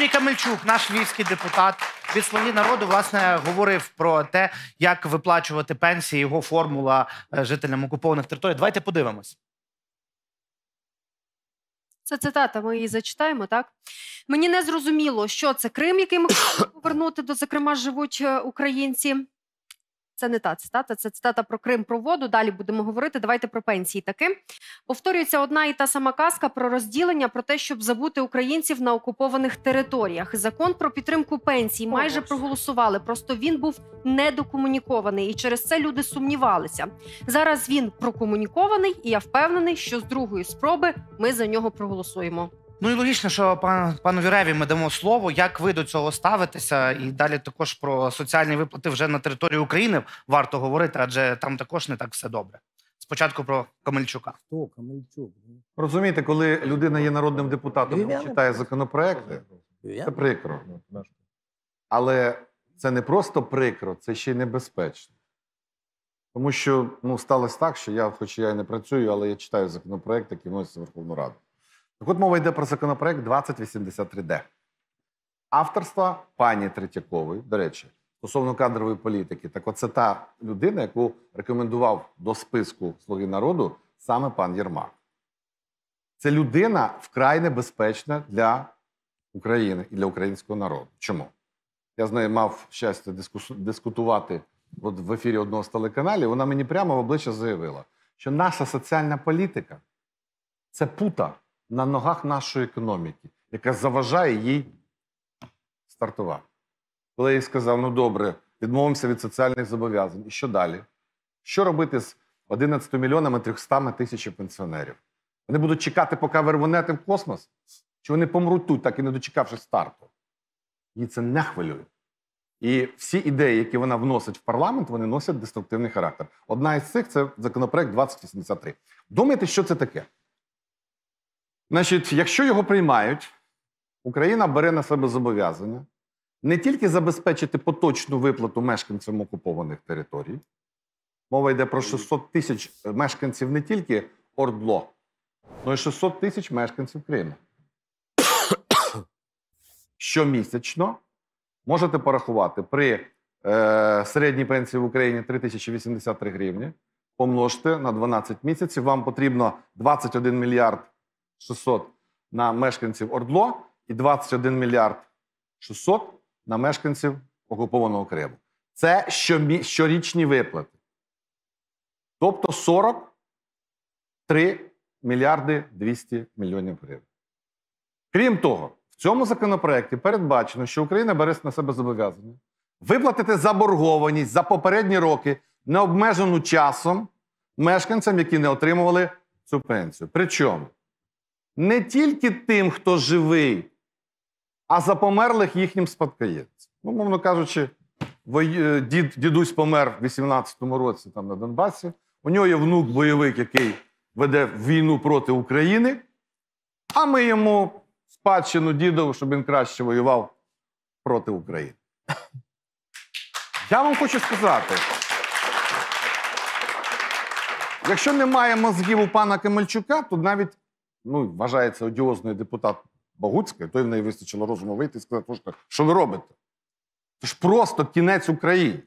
Юрій Камельчук, наш львівський депутат від «Слуги народу, власне, говорив про те, як виплачувати пенсії, його формула е, жителям окупованих територій. Давайте подивимось. Це цитата, ми її зачитаємо. Так мені не зрозуміло, що це Крим, який ми повернути до зокрема живуть е, українці. Це не та цитата, це цитата про Крим про воду. Далі будемо говорити. Давайте про пенсії таки. Повторюється одна і та сама казка про розділення, про те, щоб забути українців на окупованих територіях. Закон про підтримку пенсій майже проголосували. Просто він був недокомунікований, і через це люди сумнівалися. Зараз він прокомунікований, і я впевнений, що з другої спроби ми за нього проголосуємо. Ну і логічно, що пан пану Віреві ми дамо слово, як ви до цього ставитеся, і далі також про соціальні виплати вже на території України варто говорити, адже там також не так все добре. Спочатку про Камельчука. Хто Камельчук? Розумієте, коли людина є народним депутатом, і читає законопроекти, це прикро. Але це не просто прикро, це ще й небезпечно. Тому що ну, сталося так, що я, хоч я і не працюю, але я читаю законопроект, який вноситься Верховну Раду. Так от мова йде про законопроект 2083Д. Авторства пані Третьякової, до речі, стосовно кадрової політики. Так, от це та людина, яку рекомендував до списку Слуги народу саме пан Єрмак. Це людина вкрай небезпечна для України і для українського народу. Чому? Я з нею мав щастя дискутувати от в ефірі одного з телеканалів. Вона мені прямо в обличчя заявила, що наша соціальна політика це пута на ногах нашої економіки, яка заважає їй стартувати. Коли я їй сказав, ну добре, відмовимося від соціальних зобов'язань. І що далі? Що робити з 11 мільйонами 300 тисяч пенсіонерів? Вони будуть чекати, поки вервонети в космос, чи вони помруть тут, так і не дочекавши старту. Її це не хвилює. І всі ідеї, які вона вносить в парламент, вони носять деструктивний характер. Одна із цих це законопроект 2083. Думайте, що це таке? Значить, якщо його приймають, Україна бере на себе зобов'язання не тільки забезпечити поточну виплату мешканцям окупованих територій, мова йде про 600 тисяч мешканців не тільки Ордло, але й 600 тисяч мешканців Криму. Щомісячно можете порахувати при е, середній пенсії в Україні 3083 гривні, помножте на 12 місяців, вам потрібно 21 мільярд. 600 на мешканців Ордло і 21 мільярд 600 на мешканців Окупованого Криму. Це щорічні виплати. Тобто 43 мільярди 200 мільйонів гривень. Крім того, в цьому законопроекті передбачено, що Україна бере на себе зобов'язання виплатити заборгованість за попередні роки необмежену часом мешканцям, які не отримували цю пенсію. Причому не тільки тим, хто живий, а за померлих їхнім спадкоємцям. Ну, мовно кажучи, е, дід, дідусь помер в 18-му році там на Донбасі. У нього є внук бойовик, який веде війну проти України, а ми йому спадщину дідову, щоб він краще воював проти України. Я вам хочу сказати. Якщо немає мозгів у пана Кемельчука, то навіть ну, вважається одіозний депутат Богуцькою, то й в неї вистачило розуму вийти і сказати, що ви робите? Це ж просто кінець України.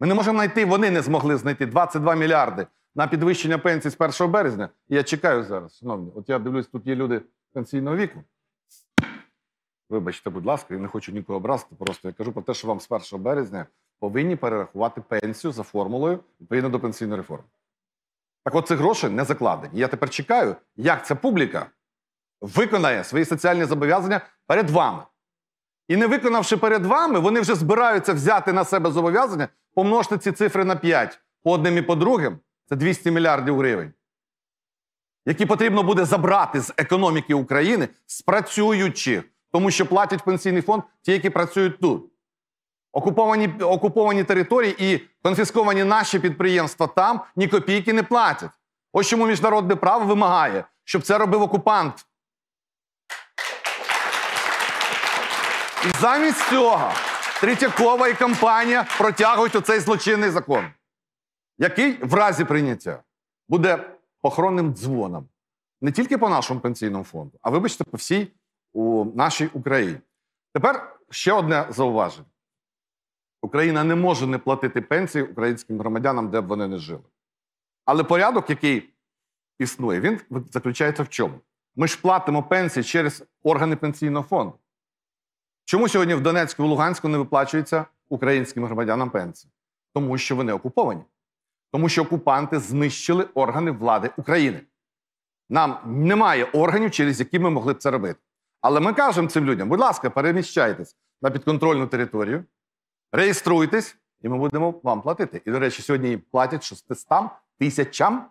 Ми не можемо знайти, вони не змогли знайти 22 мільярди на підвищення пенсії з 1 березня. І я чекаю зараз, шановні, от я дивлюсь, тут є люди пенсійного віку. Вибачте, будь ласка, я не хочу нікого образити. Просто я кажу про те, що вам з 1 березня повинні перерахувати пенсію за формулою відповідно до пенсійної реформи. Так от цих грошей не закладені. Я тепер чекаю, як ця публіка виконає свої соціальні зобов'язання перед вами. І не виконавши перед вами, вони вже збираються взяти на себе зобов'язання, помножити ці цифри на 5 по одним і по другим це 200 мільярдів гривень, які потрібно буде забрати з економіки України спрацюючи, тому що платять пенсійний фонд ті, які працюють тут. Окуповані окуповані території і конфісковані наші підприємства там, ні копійки не платять. Ось чому міжнародне право вимагає, щоб це робив окупант. І замість цього Третьякова і компанія протягують оцей злочинний закон, який в разі прийняття буде похоронним дзвоном не тільки по нашому пенсійному фонду, а вибачте, по всій у нашій Україні. Тепер ще одне зауваження. Україна не може не платити пенсії українським громадянам, де б вони не жили. Але порядок, який існує, він заключається в чому? Ми ж платимо пенсії через органи пенсійного фонду. Чому сьогодні в Донецьку і Луганську не виплачується українським громадянам пенсії? Тому що вони окуповані. Тому що окупанти знищили органи влади України. Нам немає органів, через які ми могли б це робити. Але ми кажемо цим людям, будь ласка, переміщайтесь на підконтрольну територію. Реєструйтесь, і ми будемо вам платити. І, до речі, сьогодні їм платять 600 тисячам,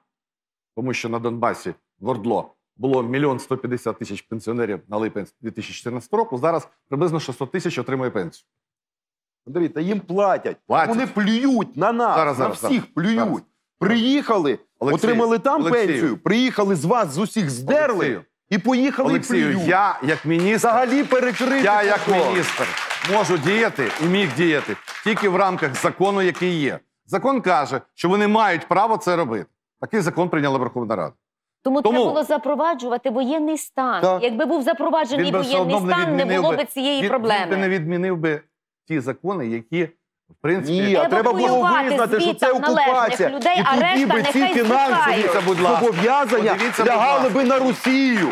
тому що на Донбасі в Ордло було 1 150 тисяч пенсіонерів на липень 2014 року. Зараз приблизно 600 тисяч отримує пенсію. Дивіться, їм платять. платять. Вони плюють на нас. Зараз, на зараз, всіх зараз. плюють. Приїхали, Олексій, отримали там Олексію. пенсію. Приїхали з вас з усіх здерли. Олексію. І поїхали Олексію, плюють. я як міністр взагалі перекрити. Я як міністр можу діяти і міг діяти тільки в рамках закону, який є. Закон каже, що вони мають право це робити. Такий закон прийняла Верховна Рада. Тому, Тому треба було запроваджувати воєнний стан. Так. Якби був запроваджений воєнний стан, не, не було би цієї проблеми. Він би не відмінив би ті закони, які в принципі, Ні, а треба було визнати, що це окупація. Людей, і а тоді би ці фінансові зобов'язання лягали би на Росію.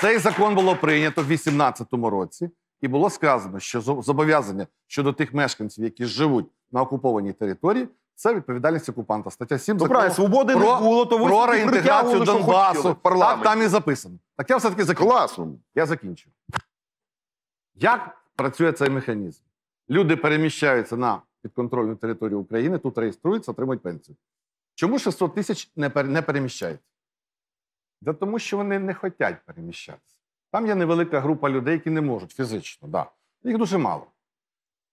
Цей закон було прийнято в 18-му році, і було сказано, що зобов'язання щодо тих мешканців, які живуть на окупованій території, це відповідальність окупанта. Стаття 7 Добре, ну, закону свободи про, не було, то про реінтеграцію Донбасу. Так там і записано. Так я все таки закінчу. Класно. Я закінчу. Як працює цей механізм? Люди переміщаються на підконтрольну територію України, тут реєструються, отримують пенсію. Чому 600 тисяч не не переміщаються? Да тому що вони не хочуть переміщатися. Там є невелика група людей, які не можуть фізично, да. їх дуже мало.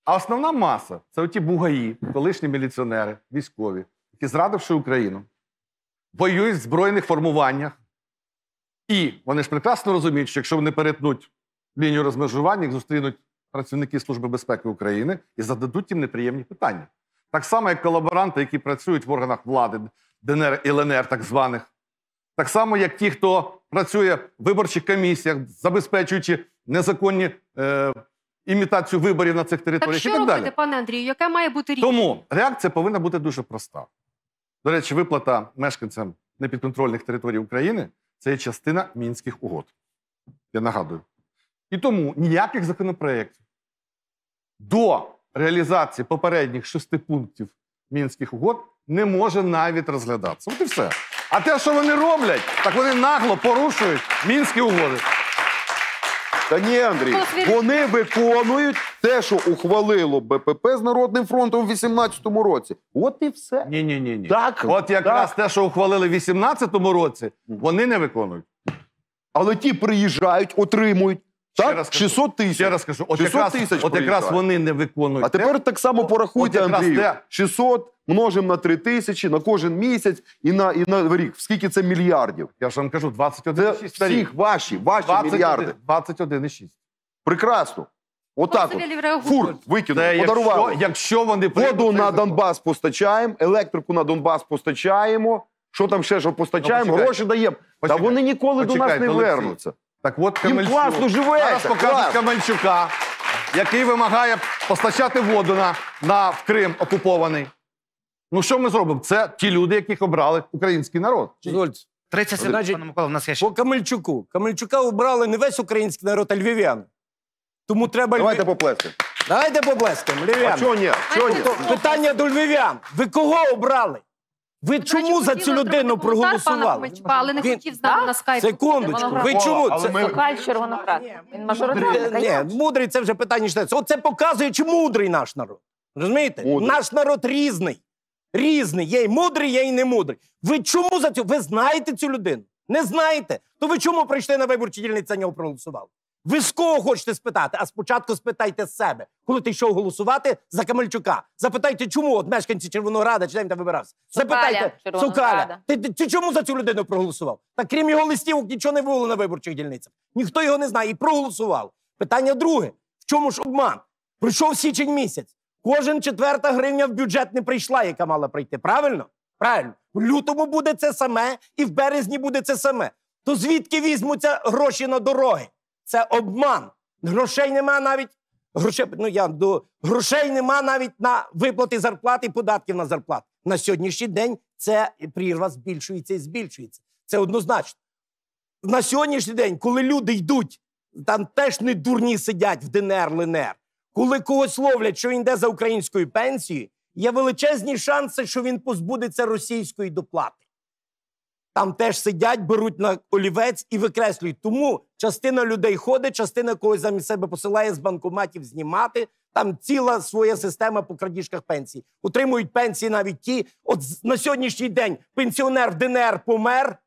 А основна маса це оті бугаї, колишні міліціонери, військові, які, зрадивши Україну, воюють в збройних формуваннях. І вони ж прекрасно розуміють, що якщо вони перетнуть лінію розмежування, їх зустрінуть працівники Служби безпеки України і зададуть їм неприємні питання. Так само, як колаборанти, які працюють в органах влади ДНР і ЛНР, так званих, так само, як ті, хто працює в виборчих комісіях, забезпечуючи незаконні е, імітацію виборів на цих територіях. Так і що так далі. пане Андрію, яка має бути рішення? Тому реакція повинна бути дуже проста. До речі, виплата мешканцям непідконтрольних територій України це є частина мінських угод. Я нагадую. І тому ніяких законопроєктів до реалізації попередніх шести пунктів мінських угод не може навіть розглядатися. От і все. А те, що вони роблять, так вони нагло порушують мінські угоди. Та ні, Андрій, вони виконують те, що ухвалило БПП з Народним фронтом у 18-му році. От і все. Ні, ні, ні. ні. Так, От якраз так. те, що ухвалили в 18-му році, вони не виконують. Але ті приїжджають, отримують. Так? Раз 600 тисяч. Я раз кажу, от 600 якраз, тисяч от якраз вони не виконують. А тепер так само порахуйте, от Андрію. те. 600 множимо на 3 тисячі на кожен місяць і на, і на рік. Скільки це мільярдів? Я ж вам кажу, Це 21,6. старі. всіх ваші, ваші 21 мільярди. 21,6. Прекрасно. Отак от. Василь Євгенович. Фур Це викинули, подарували. якщо, якщо вони Воду на закон. Донбас постачаємо, електрику на Донбас постачаємо. Що там ще що Ну, постачаємо? Гроші даємо. Та вони ніколи до нас не вернуться. Так от Камельчук. Їм класно живеться. Зараз покажуть клас. Камельчука, який вимагає постачати воду на, на в Крим окупований. Ну що ми зробимо? Це ті люди, яких обрали український народ. Дозвольте. 30 секунд, пане Микола, в нас є ще. По Камельчуку. Камельчука обрали не весь український народ, а львів'ян. Тому треба Давайте львів... поплескаємо. Давайте поплескаємо, львів'ян. А чого ні? Чого ні? Питання до львів'ян. Ви кого обрали? Ви Ми, чому за цю людину проголосували? Ковальчука, але не Він- хотів з на скайпі. Секундочку, ви чому це Ми- Він мажоритарник. Ні, мудрий це вже питання читається. Оце показує, чи мудрий наш народ. Розумієте? Мудрий. Наш народ різний. Різний. Є й мудрий, є й не мудрий. Ви чому за цю? Ви знаєте цю людину? Не знаєте? То ви чому прийшли на виборчі дільниця нього проголосували? Ви з кого хочете спитати? А спочатку спитайте з себе, коли ти йшов голосувати за Камельчука. Запитайте, чому от мешканці Червонограда чи там там вибирався? Запитайте Сукаля, ти, ти, ти чому за цю людину проголосував? Та крім його листівок, нічого не було на виборчих дільницях. Ніхто його не знає і проголосував. Питання друге: в чому ж обман? Пройшов січень місяць. Кожен четверта гривня в бюджет не прийшла, яка мала прийти. Правильно? Правильно, в лютому буде це саме, і в березні буде це саме. То звідки візьмуться гроші на дороги? це обман. Грошей нема навіть грошей, ну я до грошей нема навіть на виплати зарплати і податків на зарплату. На сьогоднішній день це прірва збільшується і збільшується. Це однозначно. На сьогоднішній день, коли люди йдуть, там теж не дурні сидять в ДНР, ЛНР, коли когось ловлять, що він йде за українською пенсією, є величезні шанси, що він позбудеться російської доплати. Там теж сидять, беруть на олівець і викреслюють. Тому Частина людей ходить, частина когось замість себе посилає з банкоматів знімати. Там ціла своя система по крадіжках пенсій. Утримують пенсії навіть ті. От на сьогоднішній день пенсіонер в ДНР помер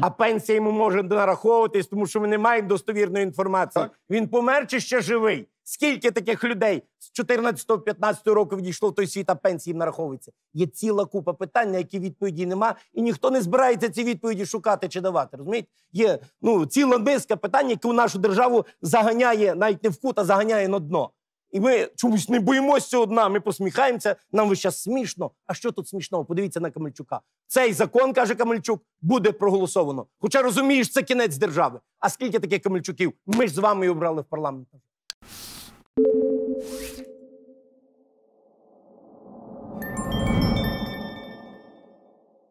а пенсія йому може нараховуватись, тому що ми не маємо достовірної інформації. Так. Він помер чи ще живий? Скільки таких людей з 14-15 років відійшло в той світ, а пенсії нараховується? Є ціла купа питань, на які відповіді нема, і ніхто не збирається ці відповіді шукати чи давати. Розумієте? Є ну ціла низка питань, які у нашу державу заганяє навіть не в кут, а заганяє на дно. І ми чомусь не боїмося одна, ми посміхаємося, нам весь час смішно. А що тут смішного? Подивіться на Камельчука. Цей закон, каже Камельчук, буде проголосовано. Хоча розумієш, це кінець держави. А скільки таких Камельчуків? Ми ж з вами обрали в парламент.